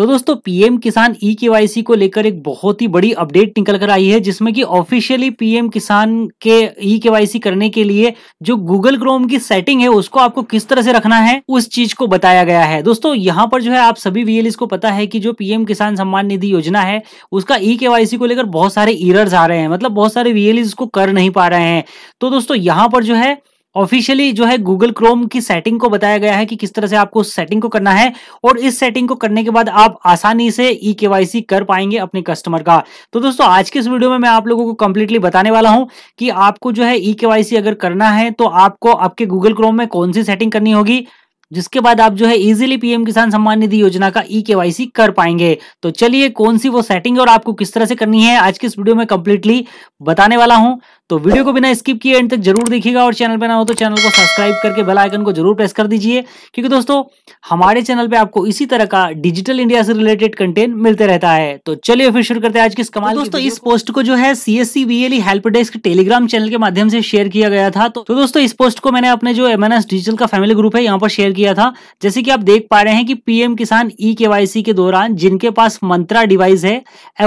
तो दोस्तों पीएम किसान ई e के को लेकर एक बहुत ही बड़ी अपडेट निकल कर आई है जिसमें कि ऑफिशियली पीएम किसान के ई e के करने के लिए जो गूगल क्रोम की सेटिंग है उसको आपको किस तरह से रखना है उस चीज को बताया गया है दोस्तों यहाँ पर जो है आप सभी वीएलएस को पता है कि जो पीएम किसान सम्मान निधि योजना है उसका ई e के को लेकर बहुत सारे ईरर्स आ रहे हैं मतलब बहुत सारे वीएलएस को कर नहीं पा रहे हैं तो दोस्तों यहाँ पर जो है ऑफिशियली जो है गूगल क्रोम की सेटिंग को बताया गया है कि किस तरह से आपको सेटिंग को करना है और इस सेटिंग को करने के बाद आप आसानी से ई सी कर पाएंगे अपने कस्टमर का तो दोस्तों आज के इस वीडियो में मैं आप लोगों को कंप्लीटली बताने वाला हूं कि आपको जो है ई सी अगर करना है तो आपको आपके गूगल क्रोम में कौन सी सेटिंग करनी होगी जिसके बाद आप जो है इजीली पीएम किसान सम्मान निधि योजना का ई e के कर पाएंगे तो चलिए कौन सी वो सेटिंग और आपको किस तरह से करनी है आज की इस वीडियो में कंप्लीटली बताने वाला हूं तो वीडियो को बिना स्किप किए एंड तक जरूर देखिएगा और चैनल पर ना हो तो चैनल को सब्सक्राइब करके बेल आइकन को जरूर प्रेस कर दीजिए क्योंकि दोस्तों हमारे चैनल पे आपको इसी तरह का डिजिटल इंडिया से रिलेटेड कंटेंट मिलते रहता है तो चलिए फिर शुरू करते हैं आज की इस तो कमाल तो दोस्तों इस पोस्ट को जो है C S B L help desk Telegram channel के माध्यम से शेयर किया गया था तो, तो दोस्तों इस पोस्ट को मैंने अपने जो एम एन डिजिटल का फैमिली ग्रुप है यहाँ पर शेयर किया था जैसे कि आप देख पा रहे हैं कि पीएम किसान ई केवाईसी के दौरान जिनके पास मंत्रा डिवाइस है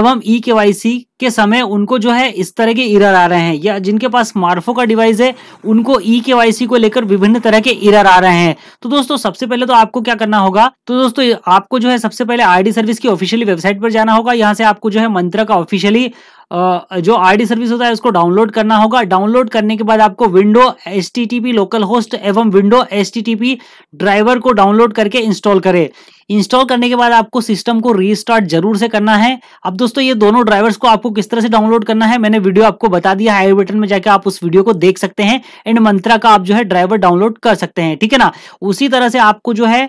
एवं ई केवाईसी के समय उनको जो है इस तरह के इरर आ रहे हैं या जिनके पास मार्फो का डिवाइस है उनको ई के को लेकर विभिन्न तरह के इरर आ रहे हैं तो दोस्तों सबसे पहले तो आपको क्या करना होगा तो दोस्तों आपको जो है सबसे पहले आईडी सर्विस की ऑफिशियली वेबसाइट पर जाना होगा यहाँ से आपको जो है मंत्रा का ऑफिशियली जो आईडी सर्विस होता है उसको डाउनलोड करना होगा डाउनलोड करने के बाद आपको विंडो एस लोकल होस्ट एवं विंडो एस ड्राइवर को डाउनलोड करके इंस्टॉल करें इंस्टॉल करने के बाद आपको सिस्टम को रीस्टार्ट जरूर से करना है अब दोस्तों ये दोनों ड्राइवर्स को आपको किस तरह से डाउनलोड करना है मैंने वीडियो आपको बता दिया हाई बटन में जाकर आप उस वीडियो को देख सकते हैं एंड मंत्रा का आप जो है ड्राइवर डाउनलोड कर सकते हैं ठीक है ना उसी तरह से आपको जो है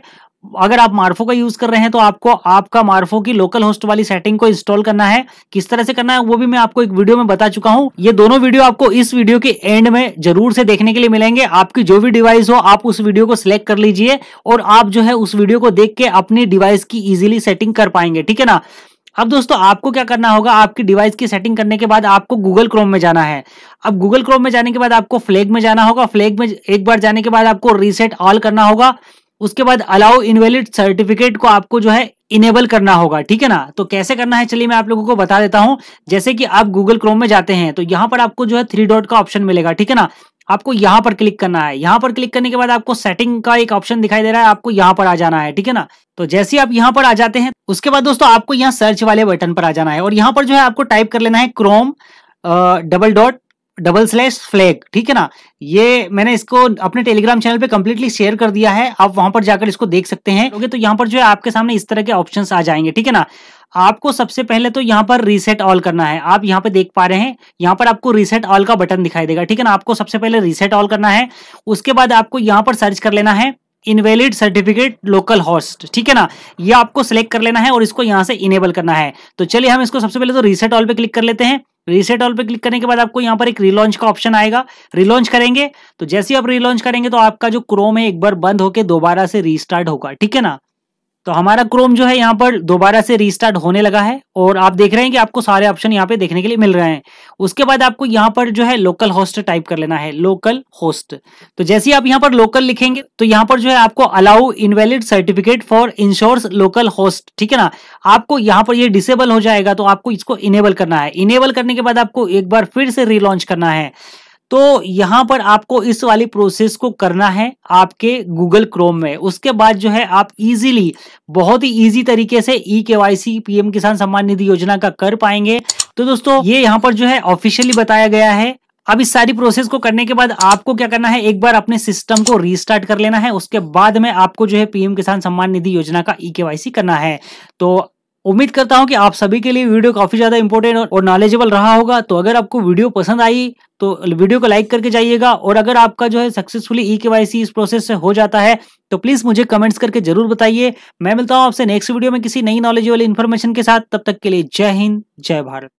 अगर आप मार्फो का यूज कर रहे हैं तो आपको आपका मार्फो की लोकल होस्ट वाली सेटिंग को इंस्टॉल करना है किस तरह से करना है वो भी मैं आपको एक वीडियो में बता चुका हूं ये दोनों वीडियो आपको इस वीडियो के एंड में जरूर से देखने के लिए मिलेंगे आपकी जो भी डिवाइस हो आप उस वीडियो को सिलेक्ट कर लीजिए और आप जो है उस वीडियो को देख के अपनी डिवाइस की इजिली सेटिंग कर पाएंगे ठीक है ना अब दोस्तों आपको क्या करना होगा आपकी डिवाइस की सेटिंग करने के बाद आपको गूगल क्रोम में जाना है अब गूगल क्रोम में जाने के बाद आपको फ्लैग में जाना होगा फ्लैग में एक बार जाने के बाद आपको रीसेट ऑल करना होगा उसके बाद अलाउ इनवेलिड सर्टिफिकेट को आपको जो है इनेबल करना होगा ठीक है ना तो कैसे करना है चलिए मैं आप लोगों को बता देता हूं जैसे कि आप गूगल क्रोम में जाते हैं तो यहां पर आपको जो है थ्री डॉट का ऑप्शन मिलेगा ठीक है ना आपको यहां पर क्लिक करना है यहां पर क्लिक करने के बाद आपको सेटिंग का एक ऑप्शन दिखाई दे रहा है आपको यहां पर आ जाना है ठीक है ना तो जैसे आप यहां पर आ जाते हैं उसके बाद दोस्तों आपको यहाँ सर्च वाले बटन पर आ जाना है और यहाँ पर जो है आपको टाइप कर लेना है chrome double dot double slash flag ठीक है ना ये मैंने इसको अपने टेलीग्राम चैनल पे कंप्लीटली शेयर कर दिया है आप वहां पर जाकर इसको देख सकते हैं ओके तो यहाँ पर जो है आपके सामने इस तरह के ऑप्शंस आ जाएंगे ठीक है ना आपको सबसे पहले तो यहाँ पर रीसेट ऑल करना है आप यहाँ पे देख पा रहे हैं यहाँ पर आपको रीसेट ऑल का बटन दिखाई देगा ठीक है ना आपको सबसे पहले रीसेट ऑल करना है उसके बाद आपको यहाँ पर सर्च कर लेना है इनवेलिड सर्टिफिकेट लोकल होस्ट ठीक है ना ये आपको सिलेक्ट कर लेना है और इसको यहाँ से इनेबल करना है तो चलिए हम इसको सबसे पहले तो रीसेट ऑल पे क्लिक कर लेते हैं रीसेट ऑल पे क्लिक करने के बाद आपको यहाँ पर एक रिलॉन्च का ऑप्शन आएगा रिलॉन्च करेंगे तो जैसे ही आप रिलॉन्च करेंगे तो आपका जो क्रोम है एक बार बंद होकर दोबारा से रिस्टार्ट होगा ठीक है ना तो हमारा क्रोम जो है यहाँ पर दोबारा से रीस्टार्ट होने लगा है और आप देख रहे हैं कि आपको सारे ऑप्शन यहाँ पे देखने के लिए मिल रहे हैं उसके बाद आपको यहाँ पर जो है लोकल होस्ट टाइप कर लेना है लोकल होस्ट तो जैसे ही आप यहाँ पर लोकल लिखेंगे तो यहाँ पर जो है आपको allow invalid certificate for resources local host ठीक है ना आपको यहाँ पर ये डिसेबल हो जाएगा तो आपको इसको इनेबल करना है इनेबल करने के बाद आपको एक बार फिर से रीलॉन्च करना है तो यहाँ पर आपको इस वाली प्रोसेस को करना है आपके गूगल क्रोम में उसके बाद जो है आप इजीली बहुत ही इजी तरीके से ई केवाईसी पीएम किसान सम्मान निधि योजना का कर पाएंगे तो दोस्तों ये यहाँ पर जो है ऑफिशियली बताया गया है अब इस सारी प्रोसेस को करने के बाद आपको क्या करना है एक बार अपने सिस्टम को रीस्टार्ट कर लेना है उसके बाद में आपको जो है पीएम किसान सम्मान निधि योजना का ई e सी करना है तो उम्मीद करता हूँ कि आप सभी के लिए वीडियो काफी ज्यादा इंपॉर्टेंट और नॉलेजेबल रहा होगा तो अगर आपको वीडियो पसंद आई तो वीडियो को लाइक करके जाइएगा और अगर आपका जो है सक्सेसफुली ई के इस प्रोसेस से हो जाता है तो प्लीज मुझे कमेंट्स करके जरूर बताइए मैं मिलता हूँ आपसे नेक्स्ट वीडियो में किसी नई नॉलेज वाली इन्फॉर्मेशन के साथ तब तक के लिए जय हिंद जय भारत